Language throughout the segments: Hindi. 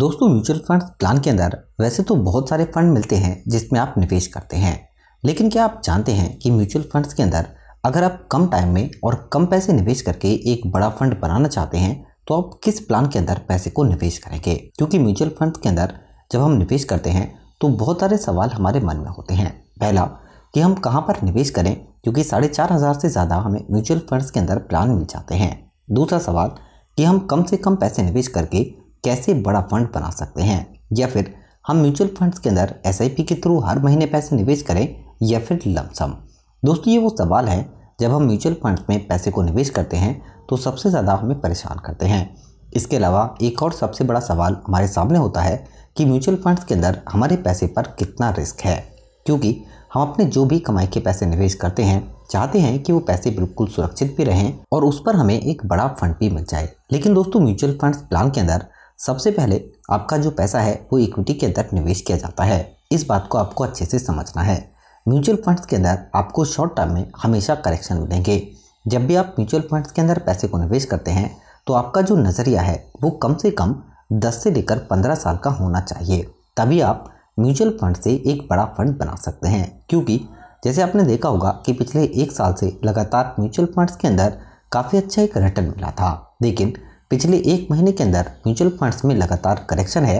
दोस्तों म्यूचुअल फंड प्लान के अंदर वैसे तो बहुत सारे फंड मिलते हैं जिसमें आप निवेश करते हैं लेकिन क्या आप जानते हैं कि म्यूचुअल फंड्स के अंदर अगर आप कम टाइम में और कम पैसे निवेश करके एक बड़ा फंड बनाना चाहते हैं तो आप किस प्लान के अंदर पैसे को निवेश करेंगे क्योंकि म्यूचुअल फंड के अंदर जब हम निवेश करते हैं तो बहुत सारे सवाल हमारे मन में होते हैं पहला कि हम कहाँ पर निवेश करें क्योंकि साढ़े चार हज़ार से ज़्यादा हमें म्यूचुअल फंड्स के अंदर प्लान मिल जाते हैं दूसरा सवाल कि हम कम से कम पैसे निवेश करके कैसे बड़ा फंड बना सकते हैं या फिर हम म्यूचुअल फंड्स के अंदर एस के थ्रू हर महीने पैसे निवेश करें या फिर लमसम दोस्तों ये वो सवाल है जब हम म्यूचुअल फंड्स में पैसे को निवेश करते हैं तो सबसे ज़्यादा हमें परेशान करते हैं इसके अलावा एक और सबसे बड़ा सवाल हमारे सामने होता है कि म्यूचुअल फंड्स के अंदर हमारे पैसे पर कितना रिस्क है क्योंकि हम अपने जो भी कमाई के पैसे निवेश करते हैं चाहते हैं कि वो पैसे बिल्कुल सुरक्षित भी रहें और उस पर हमें एक बड़ा फंड भी मिल जाए लेकिन दोस्तों म्यूचुअल फंड्स प्लान के अंदर सबसे पहले आपका जो पैसा है वो इक्विटी के अंदर निवेश किया जाता है इस बात को आपको अच्छे से समझना है म्यूचुअल फंड्स के अंदर आपको शॉर्ट टर्म में हमेशा करेक्शन मिलेंगे जब भी आप म्यूचुअल फंड्स के अंदर पैसे को निवेश करते हैं तो आपका जो नज़रिया है वो कम से कम 10 से लेकर 15 साल का होना चाहिए तभी आप म्यूचुअल फंड से एक बड़ा फंड बना सकते हैं क्योंकि जैसे आपने देखा होगा कि पिछले एक साल से लगातार म्यूचुअल फंड्स के अंदर काफ़ी अच्छा एक रिटर्न मिला था लेकिन पिछले एक महीने के अंदर म्यूचुअल फंड्स में लगातार करेक्शन है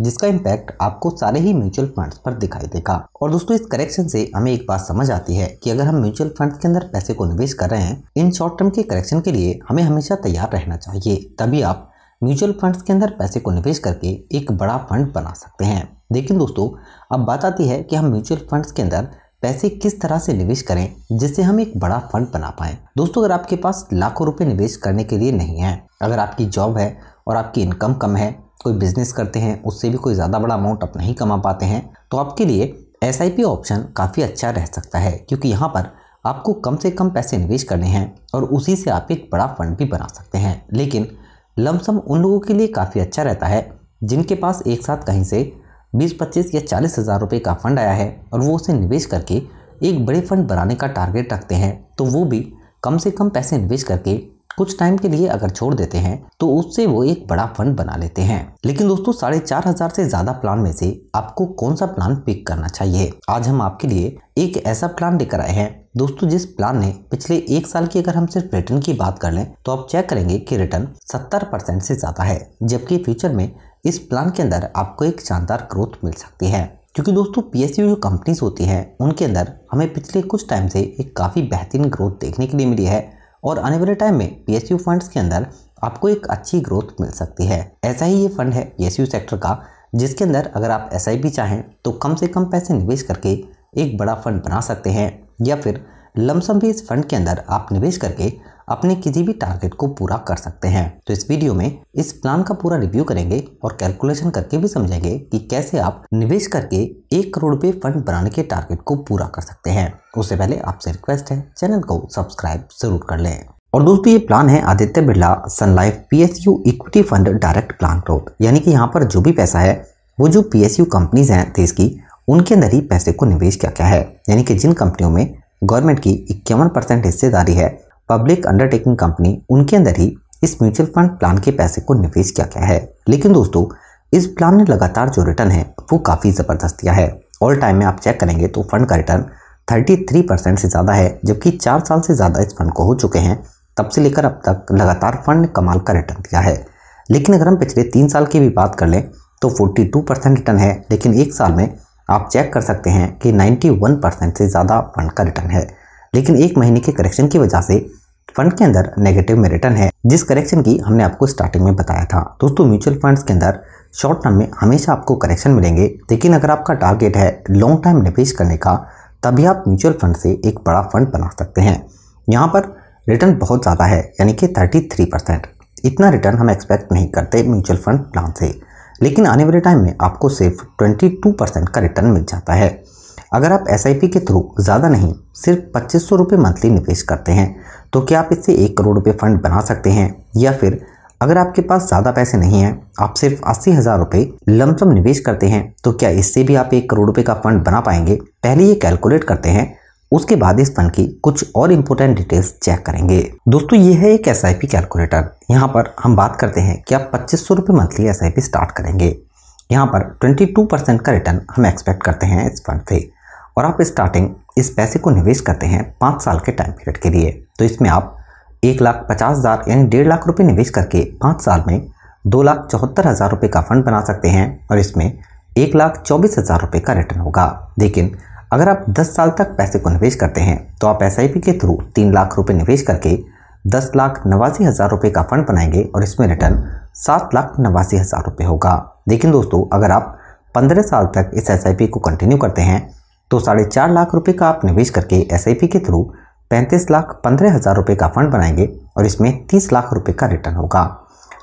जिसका इम्पैक्ट आपको सारे ही म्यूचुअल फंड्स पर दिखाई देगा और दोस्तों इस करेक्शन से हमें एक बात समझ आती है कि अगर हम म्यूचुअल फंड के अंदर पैसे को निवेश कर रहे हैं इन शॉर्ट टर्म के करेक्शन के लिए हमें हमेशा तैयार रहना चाहिए तभी आप म्यूचुअल फंड्स के अंदर पैसे को निवेश करके एक बड़ा फंड बना सकते हैं लेकिन दोस्तों अब बात आती है कि हम म्यूचुअल फंड्स के अंदर पैसे किस तरह से निवेश करें जिससे हम एक बड़ा फंड बना पाएं दोस्तों अगर आपके पास लाखों रुपए निवेश करने के लिए नहीं है अगर आपकी जॉब है और आपकी इनकम कम है कोई बिजनेस करते हैं उससे भी कोई ज़्यादा बड़ा अमाउंट आप नहीं कमा पाते हैं तो आपके लिए एस ऑप्शन काफ़ी अच्छा रह सकता है क्योंकि यहाँ पर आपको कम से कम पैसे निवेश करने हैं और उसी से आप एक बड़ा फंड भी बना सकते हैं लेकिन लमसम उन लोगों के लिए काफ़ी अच्छा रहता है जिनके पास एक साथ कहीं से बीस पच्चीस या चालीस हज़ार रुपये का फंड आया है और वो उसे निवेश करके एक बड़े फंड बनाने का टारगेट रखते हैं तो वो भी कम से कम पैसे निवेश करके कुछ टाइम के लिए अगर छोड़ देते हैं तो उससे वो एक बड़ा फंड बना लेते हैं लेकिन दोस्तों साढ़े चार हजार से ज्यादा प्लान में से आपको कौन सा प्लान पिक करना चाहिए आज हम आपके लिए एक ऐसा प्लान लेकर आए हैं दोस्तों जिस प्लान ने पिछले एक साल की अगर हम सिर्फ रिटर्न की बात कर लें तो आप चेक करेंगे कि रिटर्न सत्तर परसेंट से ज्यादा है जबकि फ्यूचर में इस प्लान के अंदर आपको एक शानदार ग्रोथ मिल सकती है क्योंकि दोस्तों पी जो कंपनीज होती हैं उनके अंदर हमें पिछले कुछ टाइम से एक काफ़ी बेहतरीन ग्रोथ देखने के लिए मिली है और आने वाले टाइम में पी फंड्स के अंदर आपको एक अच्छी ग्रोथ मिल सकती है ऐसा ही ये फंड है पी सेक्टर का जिसके अंदर अगर आप एस चाहें तो कम से कम पैसे निवेश करके एक बड़ा फंड बना सकते हैं या फिर लमसम भी इस फंड के अंदर आप निवेश करके अपने किसी भी टारगेट को पूरा कर सकते हैं तो इस वीडियो में इस प्लान का पूरा रिव्यू करेंगे और कैलकुलेशन करके भी समझेंगे कि कैसे आप निवेश करके एक करोड़ रुपए फंड बनाने के टारगेट को पूरा कर सकते हैं उससे पहले आपसे रिक्वेस्ट है चैनल को सब्सक्राइब जरूर कर लें और दोस्तों ये प्लान है Aditya Birla Sun Life PSU equity fund direct plan growth यानी कि यहाँ पर जो भी पैसा है वो जो पीएसयू कंपनीज हैं देश की उनके अंदर ही पैसे को निवेश किया गया है यानी कि जिन कंपनियों में गवर्नमेंट की इक्यावन परसेंट हिस्सेदारी है पब्लिक अंडरटेकिंग कंपनी उनके अंदर ही इस म्यूचुअल फंड प्लान के पैसे को निवेश किया गया है लेकिन दोस्तों इस प्लान ने लगातार जो रिटर्न है वो काफ़ी ज़बरदस्त दिया है ऑल टाइम में आप चेक करेंगे तो फंड का रिटर्न 33 परसेंट से ज़्यादा है जबकि चार साल से ज़्यादा इस फंड को हो चुके हैं तब से लेकर अब तक लगातार फंड ने कमाल का रिटर्न दिया है लेकिन अगर हम पिछले तीन साल की भी बात कर लें तो 42 परसेंट रिटर्न है लेकिन एक साल में आप चेक कर सकते हैं कि 91 परसेंट से ज़्यादा फंड का रिटर्न है लेकिन एक महीने के करेक्शन की वजह से फंड के अंदर नेगेटिव में रिटर्न है जिस करेक्शन की हमने आपको स्टार्टिंग में बताया था दोस्तों म्यूचुअल फंड्स के अंदर शॉर्ट टर्म में हमेशा आपको करेक्शन मिलेंगे लेकिन अगर आपका टारगेट है लॉन्ग टाइम निवेश करने का तभी आप म्यूचुअल फंड से एक बड़ा फंड बना सकते हैं यहाँ पर रिटर्न बहुत ज़्यादा है यानी कि 33 परसेंट इतना रिटर्न हम एक्सपेक्ट नहीं करते म्यूचुअल फंड प्लान से लेकिन आने वाले टाइम में आपको सिर्फ 22 परसेंट का रिटर्न मिल जाता है अगर आप एस के थ्रू ज़्यादा नहीं सिर्फ पच्चीस सौ रुपये मंथली निवेश करते हैं तो क्या आप इससे एक करोड़ रुपये फंड बना सकते हैं या फिर अगर आपके पास ज़्यादा पैसे नहीं हैं आप सिर्फ अस्सी हज़ार रुपये लमसम निवेश करते हैं तो क्या इससे भी आप एक करोड़ रुपये का फंड बना पाएंगे पहले ये कैलकुलेट करते हैं उसके बाद इस फंड की कुछ और इम्पोर्टेंट डिटेल्स चेक करेंगे दोस्तों ये है एक एस कैलकुलेटर यहाँ पर हम बात करते हैं कि आप पच्चीस सौ रुपये मंथली एस स्टार्ट करेंगे यहाँ पर ट्वेंटी टू परसेंट का रिटर्न हम एक्सपेक्ट करते हैं इस फंड से और आप स्टार्टिंग इस पैसे को निवेश करते हैं पाँच साल के टाइम पीरियड के लिए तो इसमें आप एक लाख पचास हज़ार यानी डेढ़ लाख रुपये निवेश करके पाँच साल में दो लाख चौहत्तर हज़ार रुपये का फंड बना सकते हैं और इसमें एक लाख चौबीस हज़ार रुपये का रिटर्न होगा लेकिन अगर आप दस साल तक पैसे को निवेश करते हैं तो आप एस के थ्रू तीन लाख रुपये निवेश करके दस लाख नवासी हज़ार रुपये का फंड बनाएंगे और इसमें रिटर्न सात लाख नवासी हज़ार रुपये होगा लेकिन दोस्तों अगर आप पंद्रह साल तक इस एस को कंटिन्यू करते हैं तो साढ़े चार लाख रुपए का आप निवेश करके एस के थ्रू पैंतीस लाख पंद्रह हज़ार रुपये का फंड बनाएंगे और इसमें तीस लाख रुपए का रिटर्न होगा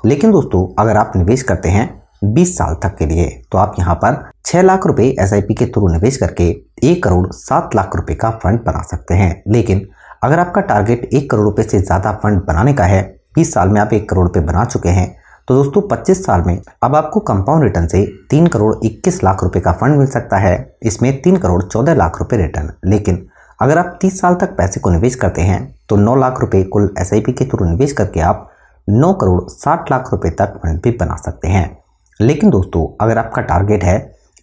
लेकिन दोस्तों अगर आप निवेश करते हैं बीस साल तक के लिए तो आप यहाँ पर छः लाख रुपए एस के थ्रू निवेश करके एक करोड़ सात लाख रुपए का फंड बना सकते हैं लेकिन अगर आपका टारगेट एक करोड़ रुपए से ज़्यादा फंड बनाने का है बीस साल में आप एक करोड़ रुपये बना चुके हैं तो दोस्तों पच्चीस साल में अब आपको कंपाउंड रिटर्न से तीन करोड़ इक्कीस लाख रुपये का फंड मिल सकता है इसमें तीन करोड़ चौदह लाख रुपये रिटर्न लेकिन अगर आप तीस साल तक पैसे को निवेश करते हैं तो नौ लाख रुपये कुल एस के थ्रू निवेश करके आप 9 करोड़ 60 लाख रुपए तक फंड भी बना सकते हैं लेकिन दोस्तों अगर आपका टारगेट है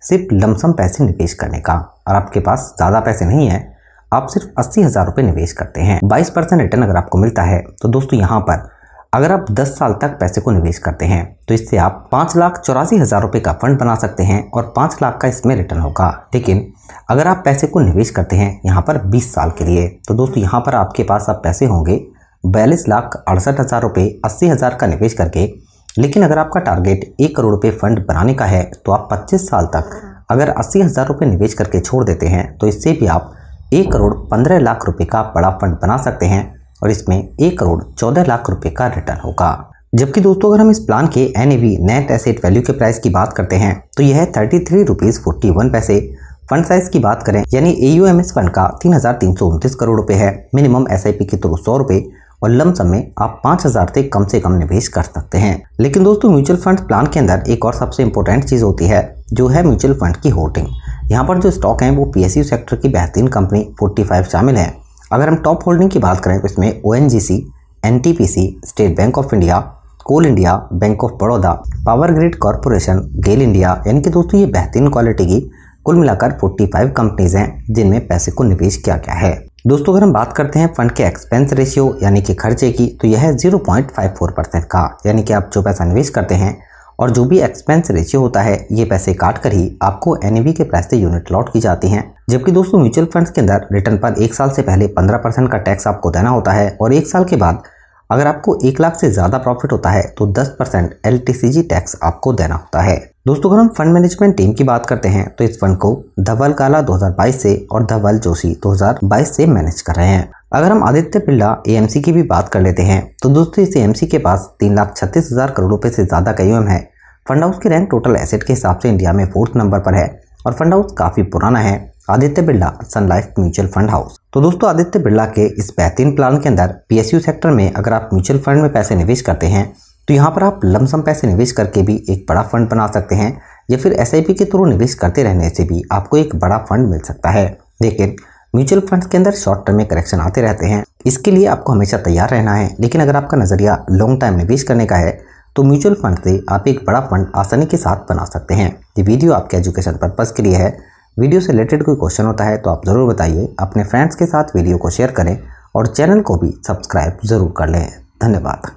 सिर्फ लमसम पैसे निवेश करने का और आपके पास ज़्यादा पैसे नहीं है आप सिर्फ अस्सी हज़ार रुपये निवेश करते हैं बाईस परसेंट रिटर्न अगर आपको मिलता है तो दोस्तों यहाँ पर अगर आप 10 साल तक पैसे को निवेश करते हैं तो इससे आप पाँच लाख चौरासी हज़ार रुपये का फंड बना सकते हैं और पाँच लाख का इसमें रिटर्न होगा लेकिन अगर आप पैसे को निवेश करते हैं यहाँ पर 20 साल के लिए तो दोस्तों यहाँ पर आपके पास अब आप पैसे होंगे बयालीस लाख अड़सठ हज़ार रुपये अस्सी हज़ार का निवेश करके लेकिन अगर आपका टारगेट एक करोड़ रुपये फंड बनाने का है तो आप पच्चीस साल तक अगर अस्सी हज़ार रुपये निवेश करके छोड़ देते हैं तो इससे भी आप एक करोड़ पंद्रह लाख रुपये का बड़ा फंड बना सकते हैं और इसमें एक करोड़ चौदह लाख रुपए का रिटर्न होगा जबकि दोस्तों अगर हम इस प्लान के एन नेट एसेट वैल्यू के प्राइस की बात करते हैं तो यह है thirty three rupees forty one पैसे फंड साइज की बात करें यानी ए फंड का तीन हज़ार तीन सौ उनतीस करोड़ रुपए है मिनिमम एस के तो सौ रुपए और लमसम में आप पाँच हज़ार से कम से कम निवेश कर सकते हैं लेकिन दोस्तों म्यूचुअल फंड प्लान के अंदर एक और सबसे इम्पोर्टेंट चीज़ होती है जो है म्यूचुअल फंड की होल्डिंग यहाँ पर जो स्टॉक है वो यू सेक्टर की बेहतरीन कंपनी फाइव शामिल है अगर हम टॉप होल्डिंग की बात करें तो इसमें O N G C N T P C State Bank of India Coal India Bank of Baroda power grid corporation GAIL India यानी कि दोस्तों ये बेहतरीन क्वालिटी की कुल मिलाकर 45 कंपनीज हैं जिनमें पैसे को निवेश किया गया है दोस्तों अगर हम बात करते हैं फंड के एक्सपेंस रेशियो यानी कि खर्चे की तो यह है 0.54 परसेंट का यानी कि आप जो पैसा निवेश करते हैं और जो भी एक्सपेंस रेशियो होता है ये पैसे काट कर ही आपको एन e के प्राइस से यूनिट लॉट की जाती हैं जबकि दोस्तों म्यूचुअल फंड्स के अंदर रिटर्न पर एक साल से पहले पंद्रह परसेंट का टैक्स आपको देना होता है और एक साल के बाद अगर आपको एक लाख से ज़्यादा प्रॉफिट होता है तो 10 परसेंट एल टैक्स आपको देना होता है दोस्तों अगर हम फंड मैनेजमेंट टीम की बात करते हैं तो इस फंड को धवल काला 2022 से और धवल जोशी 2022 से मैनेज कर रहे हैं अगर हम आदित्य बिरला ए की भी बात कर लेते हैं तो दोस्तों इस एएमसी के पास तीन लाख छत्तीस हज़ार करोड़ रुपये से ज़्यादा का यूएम है फंड हाउस की रैंक टोटल एसेट के हिसाब से इंडिया में फोर्थ नंबर पर है और फंड हाउस काफ़ी पुराना है Aditya Birla Sun Life mutual fund house तो दोस्तों आदित्य बिरला के इस बेहतरीन प्लान के अंदर पी सेक्टर में अगर आप म्यूचुअल फंड में पैसे निवेश करते हैं तो यहाँ पर आप लमसम पैसे निवेश करके भी एक बड़ा फंड बना सकते हैं या फिर एस के थ्रू निवेश करते रहने से भी आपको एक बड़ा फंड मिल सकता है लेकिन म्यूचुअल फंड्स के अंदर शॉर्ट टर्म में करेक्शन आते रहते हैं इसके लिए आपको हमेशा तैयार रहना है लेकिन अगर आपका नज़रिया लॉन्ग टाइम निवेश करने का है तो म्यूचुअल फंड से आप एक बड़ा फंड आसानी के साथ बना सकते हैं ये वीडियो आपके एजुकेशन पर्पज़ के लिए है वीडियो से रिलेटेड कोई क्वेश्चन होता है तो आप ज़रूर बताइए अपने फ्रेंड्स के साथ वीडियो को शेयर करें और चैनल को भी सब्सक्राइब ज़रूर कर लें धन्यवाद